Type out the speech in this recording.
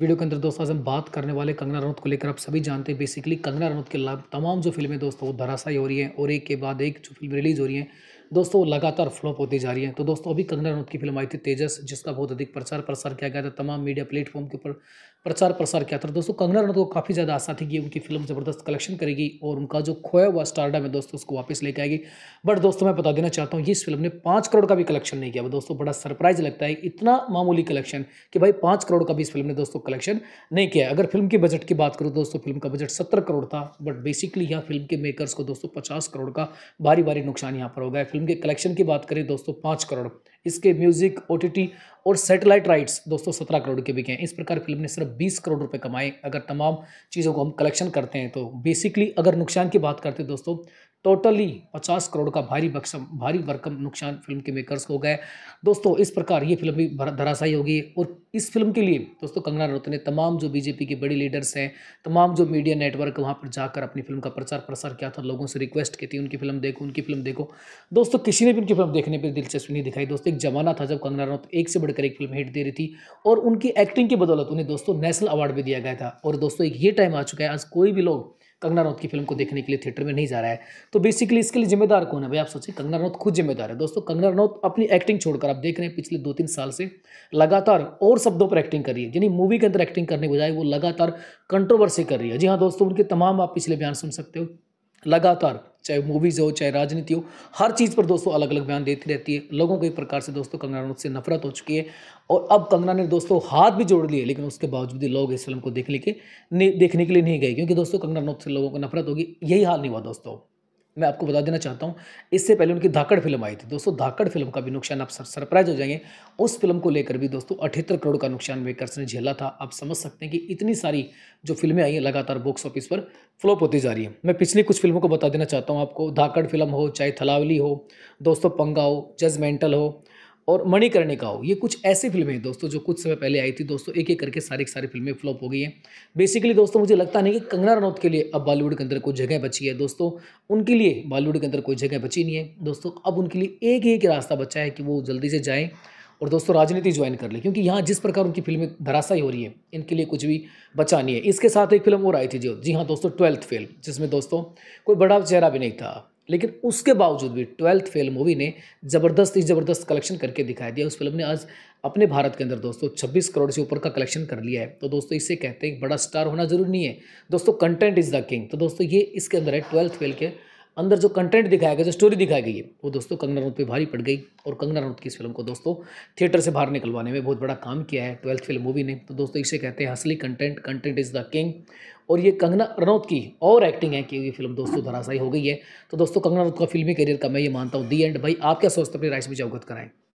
video के अंदर दोस्तों आज हम बात करने वाले कंगना रनौत को लेकर आप सभी जानते हैं बेसिकली कंगना रनौत के लाभ तमाम जो फिल्में दोस्तों वो धराशाई हो रही हैं और एक के बाद एक जो फिल्म रिलीज़ हो रही हैं दोस्तों वो लगातार फ्लॉप होती जा रही है तो दोस्तों अभी कंगना रनौत की फिल्म आई थी तेजस जिसका बहुत अधिक प्रचार प्रसार किया गया था तमाम मीडिया प्लेटफॉर्म के ऊपर प्रचार प्रसार किया था दोस्तों कंगना रनौत को काफ़ी ज़्यादा आशा थी कि उनकी फिल्म ज़बरदस्त कलेक्शन करेगी और उनका जो खोया हुआ स्टारडम है दोस्तों उसको वापस लेके आएगी बट दोस्तों मैं बता देना चाहता हूँ इस फिल्म ने पाँच करोड़ का भी कलेक्शन नहीं किया दोस्तों बड़ा सरप्राइज लगता है इतना मामूली कलेक्शन कि भाई पाँच करोड़ का भी इस फिल्म ने दोस्तों कलेक्शन नहीं किया अगर फिल्म के बजट की बात करूँ दोस्तों फिल्म का बजट सत्तर करोड़ था बट बेसिकली यहाँ फिल्म के मेकर्स को दोस्तों पचास करोड़ का भारी भारी नुकसान यहाँ पर हो गया फिल्म के कलेक्शन की बात करें दोस्तों पाँच करोड़ इसके म्यूजिक ओ और सैटेलाइट राइट्स दोस्तों सत्रह करोड़ के बिके हैं इस प्रकार फिल्म ने सिर्फ बीस करोड़ रुपए कमाए अगर तमाम चीज़ों को हम कलेक्शन करते हैं तो बेसिकली अगर नुकसान की बात करते हैं दोस्तों टोटली 50 करोड़ का भारी बक्सम भारी भरकम नुकसान फिल्म के मेकर्स को गए दोस्तों इस प्रकार ये फिल्म भी धराशाई होगी और इस फिल्म के लिए दोस्तों कंगना रनौत ने तमाम जो बीजेपी के बड़े लीडर्स हैं तमाम जो मीडिया नेटवर्क वहाँ पर जाकर अपनी फिल्म का प्रचार प्रसार किया था लोगों से रिक्वेस्ट की थी उनकी फिल्म देखो उनकी फिल्म देखो दोस्तों किसी ने भी उनकी फिल्म देखने पर दिलचस्पी नहीं दिखाई दोस्तों एक जमाना था जब कंगना रनौत एक से बढ़कर एक फिल्म हिट दे रही थी और उनकी एक्टिंग की बदौलत उन्हें दोस्तों नेशनल अवार्ड भी दिया गया था और दोस्तों एक ये टाइम आ चुका है आज कोई भी लोग कंगना राउत की फिल्म को देखने के लिए थिएटर में नहीं जा रहा है तो बेसिकली इसके लिए जिम्मेदार कौन है भाई आप सोचें कंगना राउत खुद जिम्मेदार है दोस्तों कंगना राउत अपनी एक्टिंग छोड़कर आप देख रहे हैं पिछले दो तीन साल से लगातार और शब्दों पर एक्टिंग कर रही है यानी मूवी के अंदर एक्टिंग करने के बजाय वो लगातार कंट्रोवर्सी कर रही है जी हाँ दोस्तों उनके तमाम आप पिछले बयान सुन सकते हो लगातार चाहे मूवीज़ हो चाहे राजनीति हो हर चीज़ पर दोस्तों अलग अलग बयान देती रहती है लोगों को एक प्रकार से दोस्तों कंगना रनौत से नफरत हो चुकी है और अब कंगना ने दोस्तों हाथ भी जोड़ लिए लेकिन उसके बावजूद भी लोग इस फिल्म को देखने के देखने के लिए नहीं गए क्योंकि दोस्तों कंगना रनौत से लोगों को नफरत होगी यही हाल नहीं हुआ दोस्तों मैं आपको बता देना चाहता हूँ इससे पहले उनकी धाकड़ फिल्म आई थी दोस्तों धाकड़ फिल्म का भी नुकसान आप सर, सरप्राइज हो जाएंगे उस फिल्म को लेकर भी दोस्तों अठहत्तर करोड़ का नुकसान मेकर्स ने झेला था आप समझ सकते हैं कि इतनी सारी जो फिल्में आई हैं लगातार बॉक्स ऑफिस पर फ्लॉप होती जा रही है मैं पिछली कुछ फिल्मों को बता देना चाहता हूँ आपको धाकड़ फिल्म हो चाहे थलावली हो दोस्तों पंगा हो जजमेंटल हो और मणिकर्णिका हो ये कुछ ऐसी फिल्में हैं दोस्तों जो कुछ समय पहले आई थी दोस्तों एक एक करके सारी सारी फिल्में फ्लॉप हो गई हैं बेसिकली दोस्तों मुझे लगता नहीं कि कंगना रनौत के लिए अब बॉलीवुड के अंदर कोई जगह बची है दोस्तों उनके लिए बॉलीवुड के अंदर कोई जगह बची नहीं है दोस्तों अब उनके लिए एक ही एक रास्ता बचा है कि वो जल्दी से जाएँ और दोस्तों राजनीति ज्वाइन कर ले क्योंकि यहाँ जिस प्रकार उनकी फिल्में धराशाई हो रही है इनके लिए कुछ भी बचा नहीं है इसके साथ एक फिल्म और आई थी जो जी हाँ दोस्तों ट्वेल्थ फेल जिसमें दोस्तों कोई बड़ा चेहरा भी नहीं था लेकिन उसके बावजूद भी ट्वेल्थ फेल मूवी ने ज़बरदस्त ही ज़बरदस्त कलेक्शन करके दिखाई दिया उस फिल्म ने आज अपने भारत के अंदर दोस्तों 26 करोड़ से ऊपर का कलेक्शन कर लिया है तो दोस्तों इसे कहते हैं बड़ा स्टार होना जरूरी नहीं है दोस्तों कंटेंट इज़ द किंग तो दोस्तों ये इसके अंदर है ट्वेल्थ फेल के अंदर जो कंटेंट दिखाया गया जो स्टोरी दिखाई गई है वो दोस्तों कंगना रनौत पे भारी पड़ गई और कंगना रनौत की इस फिल्म को दोस्तों थिएटर से बाहर निकलवाने में बहुत बड़ा काम किया है ट्वेल्थ फिल्म मूवी ने तो दोस्तों इसे कहते हैं असली content content is the king और ये कंगना रनौत की और एक्टिंग है कि ये फिल्म दोस्तों धराशाई हो गई है तो दोस्तों कंगना रनौत का फिल्मी करियर का मैं ये मानता हूँ दी एंड भाई आप क्या सोचते राय राइस में अवगत कराएं